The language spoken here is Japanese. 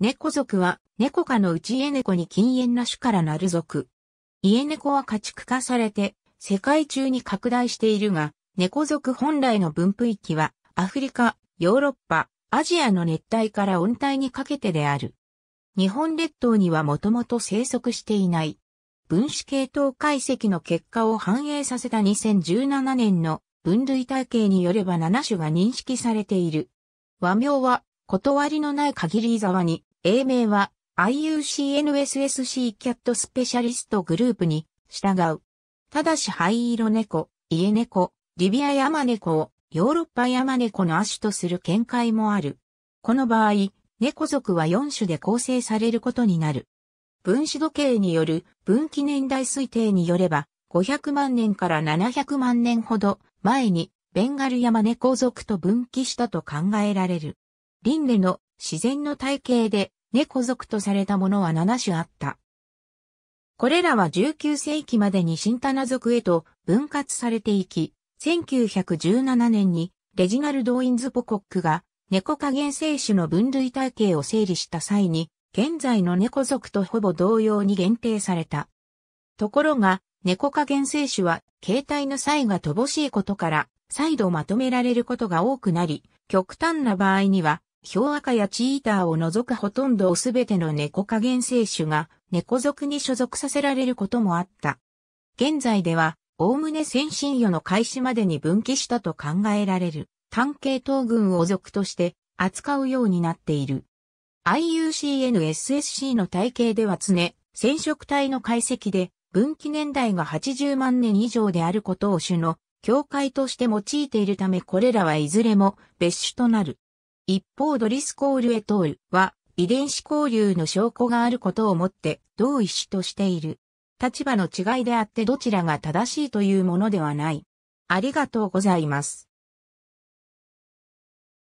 猫族は、猫科のうち家猫に禁煙な種からなる族。家猫は家畜化されて、世界中に拡大しているが、猫族本来の分布域は、アフリカ、ヨーロッパ、アジアの熱帯から温帯にかけてである。日本列島にはもともと生息していない。分子系統解析の結果を反映させた2017年の分類体系によれば7種が認識されている。和名は、断りのない限り伊沢に、英名は IUCNSSC キャットスペシャリストグループに従う。ただし灰色猫、家猫、リビアヤマネコをヨーロッパヤマネコの亜種とする見解もある。この場合、猫族は4種で構成されることになる。分子時計による分岐年代推定によれば、500万年から700万年ほど前にベンガルヤマネコ族と分岐したと考えられる。輪廻の自然の体系で猫族とされたものは7種あった。これらは19世紀までに新棚族へと分割されていき、1917年にレジナルド・インズ・ポコックが猫加減性種の分類体系を整理した際に、現在の猫族とほぼ同様に限定された。ところが、猫加減性種は、形態の差異が乏しいことから、再度まとめられることが多くなり、極端な場合には、ヒョウアカやチーターを除くほとんどをすべての猫加減生種が猫族に所属させられることもあった。現在では、おおむね先進予の開始までに分岐したと考えられる、単系統群を族として扱うようになっている。IUCNSSC の体系では常、染色体の解析で、分岐年代が80万年以上であることを種の境界として用いているためこれらはいずれも別種となる。一方ドリスコールエトールは遺伝子交流の証拠があることをもって同意しとしている。立場の違いであってどちらが正しいというものではない。ありがとうございます。